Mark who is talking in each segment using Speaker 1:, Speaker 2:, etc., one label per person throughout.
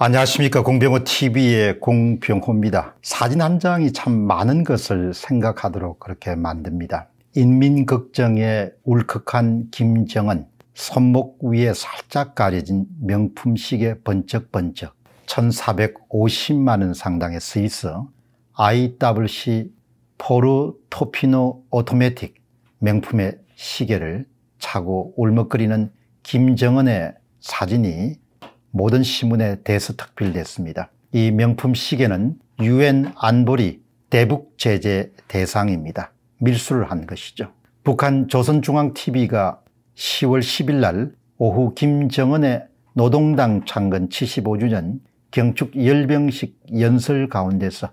Speaker 1: 안녕하십니까 공병호 TV의 공병호입니다. 사진 한 장이 참 많은 것을 생각하도록 그렇게 만듭니다. 인민 걱정에 울컥한 김정은 손목 위에 살짝 가려진 명품 시계 번쩍번쩍 1450만 원 상당의 스위스 IWC 포르 토피노 오토매틱 명품의 시계를 차고 울먹거리는 김정은의 사진이 모든 시문에 대서특필됐습니다. 이 명품 시계는 유엔 안보리 대북 제재 대상입니다. 밀수를 한 것이죠. 북한 조선중앙TV가 10월 10일 날 오후 김정은의 노동당 창건 75주년 경축 열병식 연설 가운데서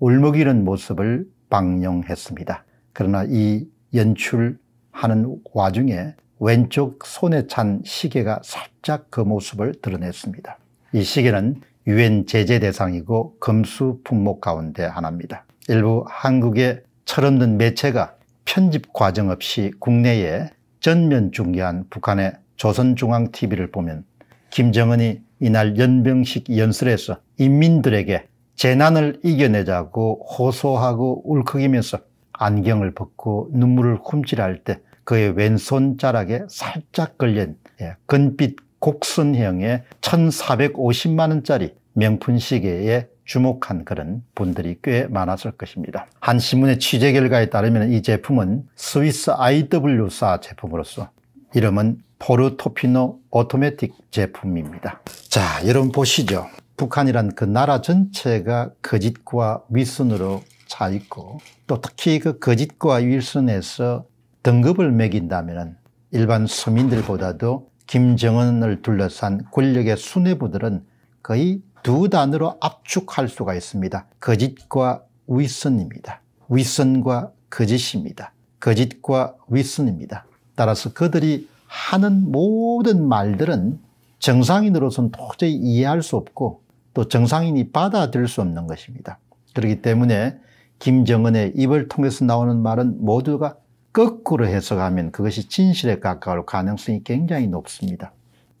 Speaker 1: 울먹이는 모습을 방영했습니다. 그러나 이 연출하는 와중에 왼쪽 손에 찬 시계가 살짝 그 모습을 드러냈습니다. 이 시계는 유엔 제재 대상이고 금수 품목 가운데 하나입니다. 일부 한국의 철없는 매체가 편집 과정 없이 국내에 전면 중계한 북한의 조선중앙TV를 보면 김정은이 이날 연병식 연설에서 인민들에게 재난을 이겨내자고 호소하고 울컥이면서 안경을 벗고 눈물을 훔칠할 때 그의 왼손 자락에 살짝 걸린 예, 금빛 곡선형의 1,450만 원짜리 명품 시계에 주목한 그런 분들이 꽤 많았을 것입니다. 한 신문의 취재 결과에 따르면 이 제품은 스위스 IW사 제품으로서 이름은 포르토피노 오토매틱 제품입니다. 자, 여러분 보시죠. 북한이란 그 나라 전체가 거짓과 위선으로차 있고 또 특히 그 거짓과 위선에서 등급을 매긴다면 일반 서민들보다도 김정은을 둘러싼 권력의 수뇌부들은 거의 두 단으로 압축할 수가 있습니다. 거짓과 위선입니다. 위선과 거짓입니다. 거짓과 위선입니다. 따라서 그들이 하는 모든 말들은 정상인으로서는 도저히 이해할 수 없고 또 정상인이 받아들일 수 없는 것입니다. 그렇기 때문에 김정은의 입을 통해서 나오는 말은 모두가 거꾸로 해석하면 그것이 진실에 가까울 가능성이 굉장히 높습니다.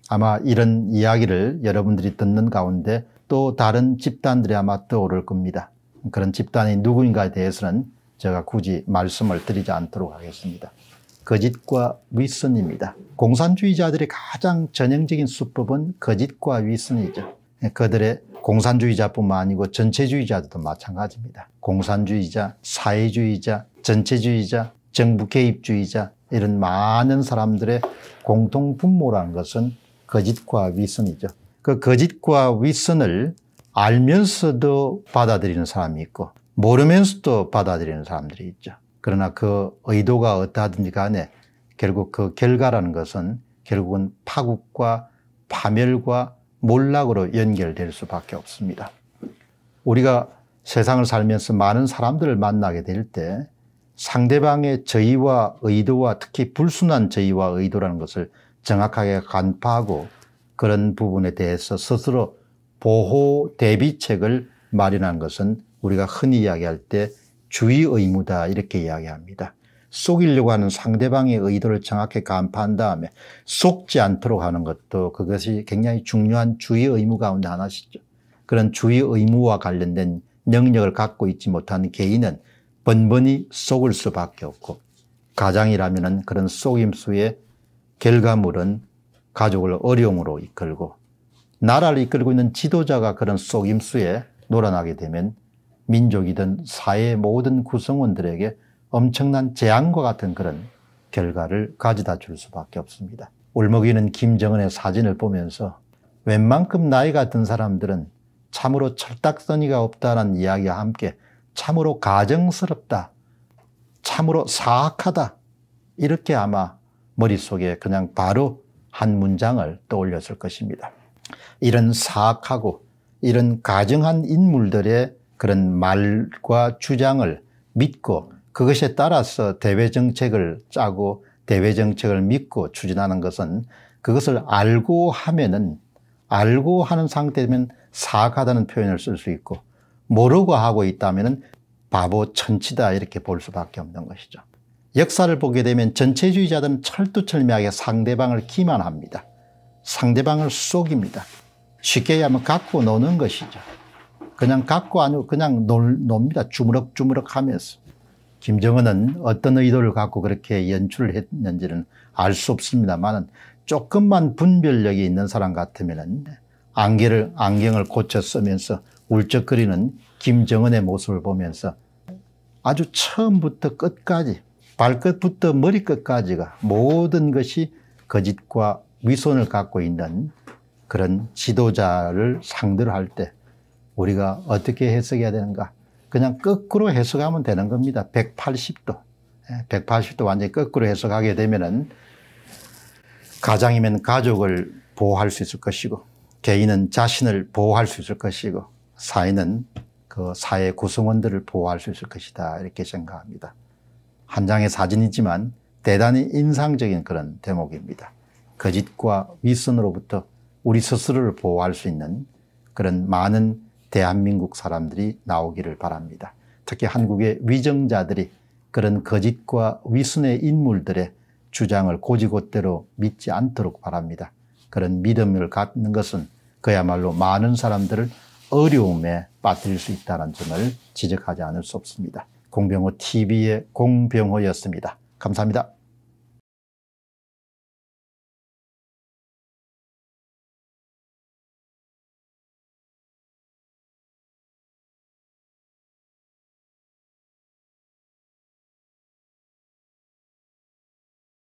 Speaker 1: 아마 이런 이야기를 여러분들이 듣는 가운데 또 다른 집단들이 아마 떠오를 겁니다. 그런 집단이 누구인가에 대해서는 제가 굳이 말씀을 드리지 않도록 하겠습니다. 거짓과 위선입니다. 공산주의자들의 가장 전형적인 수법은 거짓과 위선이죠. 그들의 공산주의자뿐만 아니고 전체주의자들도 마찬가지입니다. 공산주의자, 사회주의자, 전체주의자, 정부 개입주의자 이런 많은 사람들의 공통 분모라는 것은 거짓과 위선이죠. 그 거짓과 위선을 알면서도 받아들이는 사람이 있고 모르면서도 받아들이는 사람들이 있죠. 그러나 그 의도가 어떠하든지 간에 결국 그 결과라는 것은 결국은 파국과 파멸과 몰락으로 연결될 수밖에 없습니다. 우리가 세상을 살면서 많은 사람들을 만나게 될때 상대방의 저의와 의도와 특히 불순한 저의와 의도라는 것을 정확하게 간파하고 그런 부분에 대해서 스스로 보호 대비책을 마련한 것은 우리가 흔히 이야기할 때 주의 의무다 이렇게 이야기합니다. 속이려고 하는 상대방의 의도를 정확히 간파한 다음에 속지 않도록 하는 것도 그것이 굉장히 중요한 주의 의무 가운데 하나시죠. 그런 주의 의무와 관련된 능력을 갖고 있지 못한 개인은 번번이 속을 수밖에 없고 가장이라면 그런 속임수의 결과물은 가족을 어려움으로 이끌고 나라를 이끌고 있는 지도자가 그런 속임수에 놀아나게 되면 민족이든 사회의 모든 구성원들에게 엄청난 재앙과 같은 그런 결과를 가져다 줄 수밖에 없습니다. 울먹이는 김정은의 사진을 보면서 웬만큼 나이 같은 사람들은 참으로 철딱서니가 없다는 이야기와 함께 참으로 가정스럽다. 참으로 사악하다. 이렇게 아마 머릿속에 그냥 바로 한 문장을 떠올렸을 것입니다. 이런 사악하고 이런 가정한 인물들의 그런 말과 주장을 믿고 그것에 따라서 대외 정책을 짜고 대외 정책을 믿고 추진하는 것은 그것을 알고 하면은 알고 하는 상태면 사악하다는 표현을 쓸 수 있고 모르고 하고 있다면 바보 천치다 이렇게 볼 수밖에 없는 것이죠. 역사를 보게 되면 전체주의자들은 철두철미하게 상대방을 기만합니다. 상대방을 속입니다. 쉽게 얘기하면 갖고 노는 것이죠. 그냥 갖고 아니고 그냥 놀, 놉니다. 주무럭주무럭 하면서. 김정은은 어떤 의도를 갖고 그렇게 연출을 했는지는 알 수 없습니다만 조금만 분별력이 있는 사람 같으면 안개를, 안경을 고쳐 쓰면서 울적거리는 김정은의 모습을 보면서 아주 처음부터 끝까지 발끝부터 머리끝까지가 모든 것이 거짓과 위선을 갖고 있는 그런 지도자를 상대로 할 때 우리가 어떻게 해석해야 되는가 그냥 거꾸로 해석하면 되는 겁니다 180도 180도 예, 완전히 거꾸로 해석하게 되면은 가장이면 가족을 보호할 수 있을 것이고 개인은 자신을 보호할 수 있을 것이고 사회는 그 사회 구성원들을 보호할 수 있을 것이다. 이렇게 생각합니다. 한 장의 사진이지만 대단히 인상적인 그런 대목입니다. 거짓과 그 위선으로부터 우리 스스로를 보호할 수 있는 그런 많은 대한민국 사람들이 나오기를 바랍니다. 특히 한국의 위정자들이 그런 거짓과 그 위선의 인물들의 주장을 고지고대로 믿지 않도록 바랍니다. 그런 믿음을 갖는 것은 그야말로 많은 사람들을 어려움에 빠뜨릴 수 있다는 점을 지적하지 않을 수 없습니다. 공병호 TV의 공병호였습니다. 감사합니다.